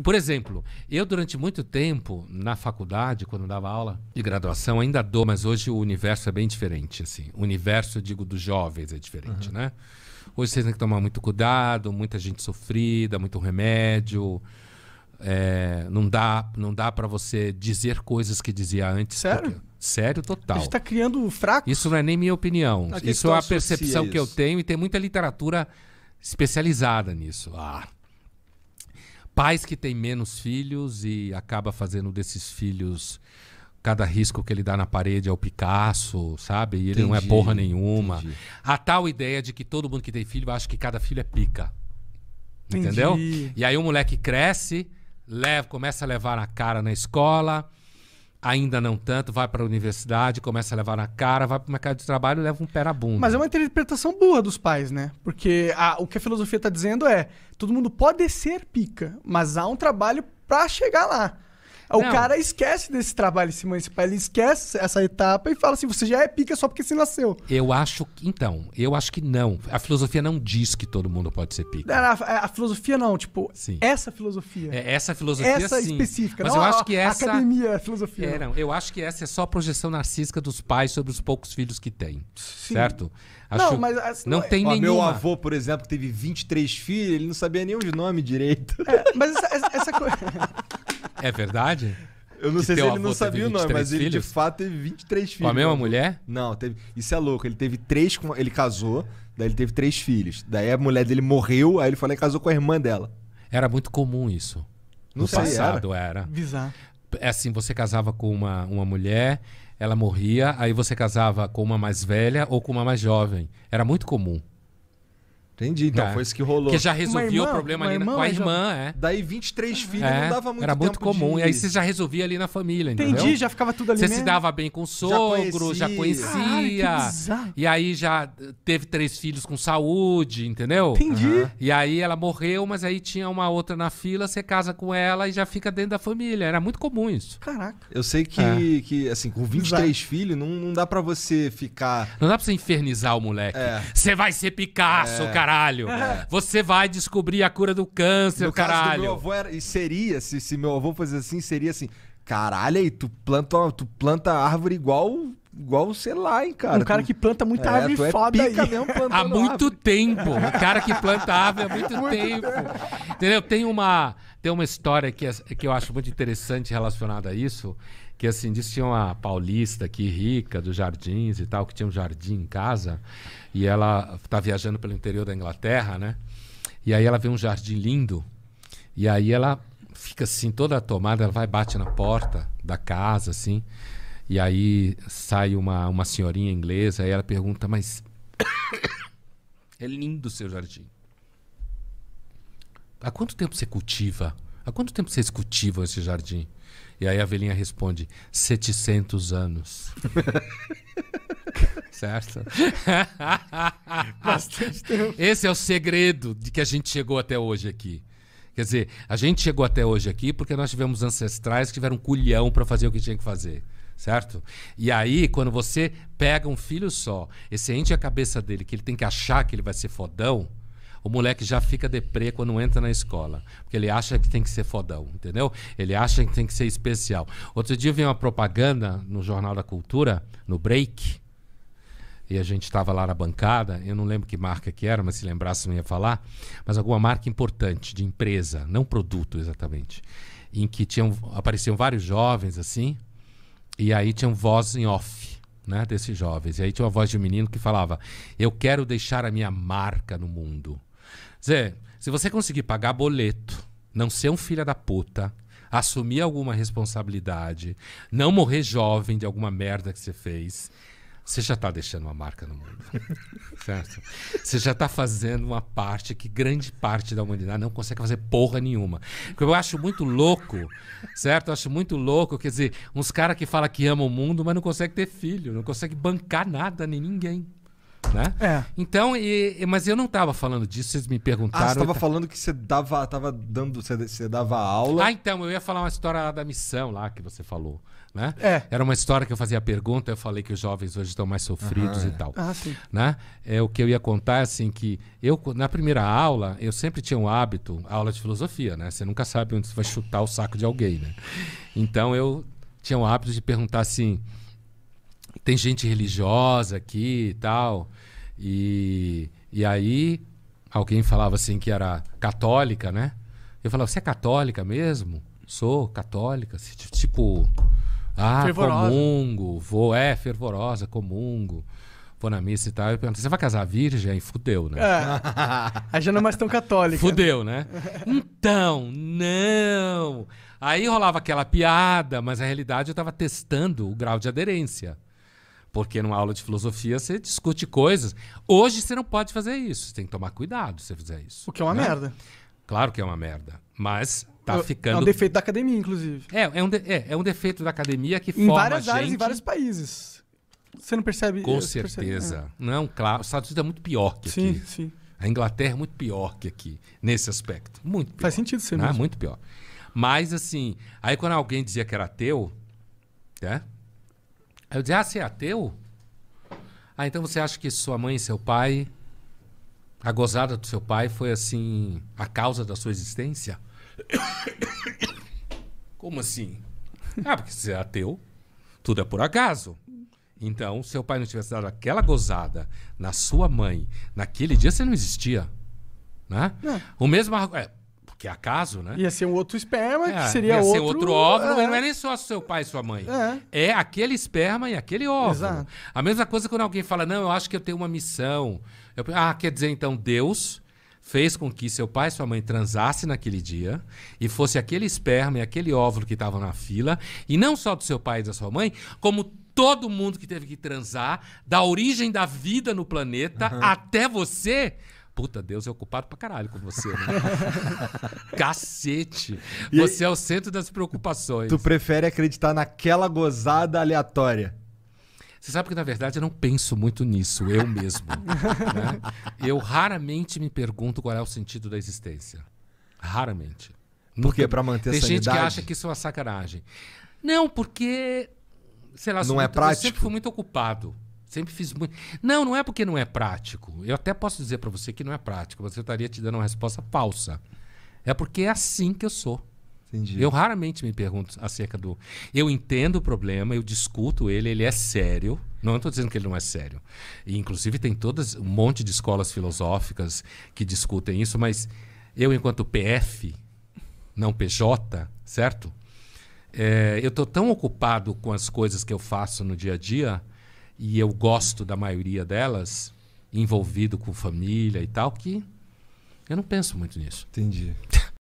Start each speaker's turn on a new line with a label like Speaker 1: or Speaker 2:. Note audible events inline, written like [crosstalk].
Speaker 1: Por exemplo, eu durante muito tempo na faculdade, quando dava aula de graduação, ainda dou, mas hoje o universo é bem diferente, assim. O universo, eu digo, dos jovens é diferente, uhum. né? Hoje vocês têm que tomar muito cuidado, muita gente sofrida, muito remédio. É, não dá, não dá para você dizer coisas que dizia antes. Sério? Porque... Sério total. A gente está criando fraco. Isso não é nem minha opinião. isso é a percepção isso? que eu tenho e tem muita literatura especializada nisso. Ah, pais que têm menos filhos e acaba fazendo desses filhos cada risco que ele dá na parede é o Picasso, sabe? E ele entendi, não é porra nenhuma. Entendi. A tal ideia de que todo mundo que tem filho acha que cada filho é pica. Entendi. Entendeu? E aí o moleque cresce, leva, começa a levar na cara na escola, ainda não tanto, vai para a universidade, começa a levar na cara, vai para o mercado de trabalho e leva um pé na bunda. Mas é uma
Speaker 2: interpretação burra dos pais, né? Porque a, o que a filosofia está dizendo é: todo mundo pode ser pica, mas há um trabalho para chegar lá. O Não. cara esquece desse trabalho se pai, ele esquece essa etapa e fala assim: você já é pica só porque você nasceu.
Speaker 1: Eu acho que. Então, eu acho que não. A filosofia não diz que todo mundo pode ser pica. Não, a, a filosofia não, tipo, sim. essa filosofia. É, essa filosofia essa sim. específica. Mas não, eu acho que essa. Academia, é filosofia. É, não, eu acho que essa é só a projeção narcísica dos pais sobre os poucos filhos que têm. Certo? Acho... Ah, não, mas assim, não é- tem ó, nenhuma. Meu avô,
Speaker 2: por exemplo, que teve 23 filhos, ele não sabia nem os nomes direito. É, mas essa, essa, essa
Speaker 1: coisa. [laughs] É verdade?
Speaker 2: Eu não que sei se ele não sabia o nome, mas filhos? ele de fato teve 23 filhos. Com a mesma né? mulher? Não, teve. Isso é louco. Ele teve três. Ele casou, daí ele teve três filhos. Daí a mulher dele morreu, aí ele falou que casou com a irmã dela. Era muito comum isso. No, sei, passado era. era. Bizarro.
Speaker 1: É assim, você casava com uma, uma mulher, ela morria, aí você casava com uma mais velha ou com uma mais jovem. Era muito comum. Entendi. Então é. foi isso que rolou. Que já resolvia irmã, o problema ali irmã, com a irmã, já...
Speaker 2: é. Daí 23 é. filhos é. não dava muito Era muito comum. De... E aí você já
Speaker 1: resolvia ali na família, entendeu? Entendi, já ficava tudo ali Você mesmo. se dava bem com o sogro, já conhecia. Já conhecia. e aí já teve três filhos com saúde, entendeu? Entendi. Uhum. E aí ela morreu, mas aí tinha uma outra na fila, você casa com ela e já fica dentro da família. Era muito comum isso.
Speaker 2: Caraca. Eu sei que, é. que assim, com 23 filhos, não, não dá para você ficar... Não dá pra você infernizar o moleque. É. Você vai ser Picasso, cara. É caralho. [laughs] Você vai descobrir a cura do
Speaker 1: câncer, no caralho. Caso do meu avô
Speaker 2: era, seria, se, se meu avô fosse assim, seria assim. Caralho, aí tu planta, tu planta árvore igual igual, sei lá, hein, cara. Um cara que planta muita é, árvore é foda aí. Mesmo [laughs] há muito árvore. tempo. Um cara que
Speaker 1: planta árvore
Speaker 2: há muito, [laughs] muito tempo.
Speaker 1: Entendeu? Tem uma tem uma história que, é, que eu acho muito interessante relacionada a isso, que assim, disse que tinha uma paulista aqui, rica, dos jardins e tal, que tinha um jardim em casa, e ela está viajando pelo interior da Inglaterra, né? E aí ela vê um jardim lindo, e aí ela fica assim, toda tomada, ela vai, bate na porta da casa, assim, e aí sai uma, uma senhorinha inglesa, aí ela pergunta, mas [coughs] é lindo o seu jardim há quanto tempo você cultiva? Há quanto tempo vocês cultivam esse jardim? E aí a velhinha responde: 700 anos.
Speaker 2: [laughs]
Speaker 1: certo? [laughs] Bastante tempo. Esse é o segredo de que a gente chegou até hoje aqui. Quer dizer, a gente chegou até hoje aqui porque nós tivemos ancestrais que tiveram culhão para fazer o que tinha que fazer. Certo? E aí, quando você pega um filho só e você enche é a cabeça dele que ele tem que achar que ele vai ser fodão, o moleque já fica deprê quando entra na escola, porque ele acha que tem que ser fodão, entendeu? Ele acha que tem que ser especial. Outro dia vi uma propaganda no Jornal da Cultura, no Break, e a gente estava lá na bancada, eu não lembro que marca que era, mas se lembrasse não ia falar, mas alguma marca importante de empresa, não produto exatamente, em que tinham, apareciam vários jovens assim, e aí tinham voz em off, né, desses jovens. E aí tinha uma voz de um menino que falava: "Eu quero deixar a minha marca no mundo". Zé, se você conseguir pagar boleto, não ser um filho da puta, assumir alguma responsabilidade, não morrer jovem de alguma merda que você fez, você já está deixando uma marca no mundo. [laughs] certo? Você já está fazendo uma parte que grande parte da humanidade não consegue fazer porra nenhuma. eu acho muito louco, certo? Eu acho muito louco, quer dizer, uns caras que falam que amam o mundo, mas não conseguem ter filho, não conseguem bancar nada nem ninguém. Né? É. Então, e, mas eu não estava falando disso, vocês me perguntaram. Ah, você tava
Speaker 2: falando que você dava, tava dando, você, você dava aula.
Speaker 1: Ah, então, eu ia falar uma história lá da missão lá que você falou. Né? É. Era uma história que eu fazia pergunta, eu falei que os jovens hoje estão mais sofridos uhum, e tal. Ah, sim. Né? É, o que eu ia contar é assim que eu na primeira aula, eu sempre tinha um hábito, aula de filosofia, né? Você nunca sabe onde você vai chutar o saco de alguém, né? Então eu tinha o hábito de perguntar assim: tem gente religiosa aqui e tal. E, e aí alguém falava assim que era católica, né? Eu falava, você é católica mesmo? Sou católica, tipo, ah, fervorosa. comungo, vou, é, fervorosa, comungo, vou na missa e tal. Eu perguntei, você vai casar virgem? fudeu, né? É, a
Speaker 2: já não é mais tão católica. Fudeu, né?
Speaker 1: Então, não. Aí rolava aquela piada, mas na realidade eu tava testando o grau de aderência. Porque numa aula de filosofia você discute coisas. Hoje você não pode fazer isso. Você tem que tomar cuidado se você fizer isso. O que é uma né? merda. Claro que é uma merda. Mas tá ficando. É, é um defeito
Speaker 2: da academia, inclusive.
Speaker 1: É, é um, de... é, é, um defeito da academia que
Speaker 2: em forma. Em várias gente... áreas, em vários países. Você não percebe Com eh, certeza. Percebe, é. Né?
Speaker 1: Não, claro. Os Estados Unidos é muito pior que sim, aqui. Sim, sim. A Inglaterra é muito pior que aqui, nesse aspecto.
Speaker 2: Muito pior. Faz sentido ser né? mesmo. Muito
Speaker 1: pior. Mas, assim, aí quando alguém dizia que era ateu, né? Aí eu dizia, ah, você é ateu? Ah, então você acha que sua mãe e seu pai, a gozada do seu pai foi assim, a causa da sua existência? [coughs] Como assim? Ah, porque você é ateu, tudo é por acaso. Então, se seu pai não tivesse dado aquela gozada na sua mãe, naquele dia você não existia. Né? Não. É. O mesmo é, que é acaso, né? Ia ser
Speaker 2: um outro esperma, é, que seria ia outro... Ia ser outro óvulo, é. não é
Speaker 1: nem só seu pai e sua mãe. É. é aquele esperma e aquele óvulo. Exato. A mesma coisa quando alguém fala, não, eu acho que eu tenho uma missão. Eu, ah, quer dizer, então, Deus fez com que seu pai e sua mãe transassem naquele dia e fosse aquele esperma e aquele óvulo que estavam na fila, e não só do seu pai e da sua mãe, como todo mundo que teve que transar, da origem da vida no planeta uhum. até você Puta, Deus é ocupado pra caralho com você, né? [laughs] Cacete! E você aí, é o centro das preocupações. Tu
Speaker 2: prefere acreditar naquela gozada aleatória?
Speaker 1: Você sabe que, na verdade, eu não penso muito nisso, eu mesmo. [laughs] né? Eu raramente me pergunto qual é o sentido da existência. Raramente. Porque para manter Tem a sanidade? Tem gente que acha que isso é uma sacanagem. Não, porque... Sei lá, não é muito, prático? eu sempre fui muito ocupado. Sempre fiz muito. Não, não é porque não é prático. Eu até posso dizer para você que não é prático. Você estaria te dando uma resposta falsa. É porque é assim que eu sou. Entendi. Eu raramente me pergunto acerca do. Eu entendo o problema, eu discuto ele, ele é sério. Não estou dizendo que ele não é sério. E, inclusive, tem todas um monte de escolas filosóficas que discutem isso, mas eu, enquanto PF, não PJ, certo? É, eu estou tão ocupado com as coisas que eu faço no dia a dia e eu gosto da maioria delas, envolvido com família e tal, que eu não penso muito nisso. Entendi.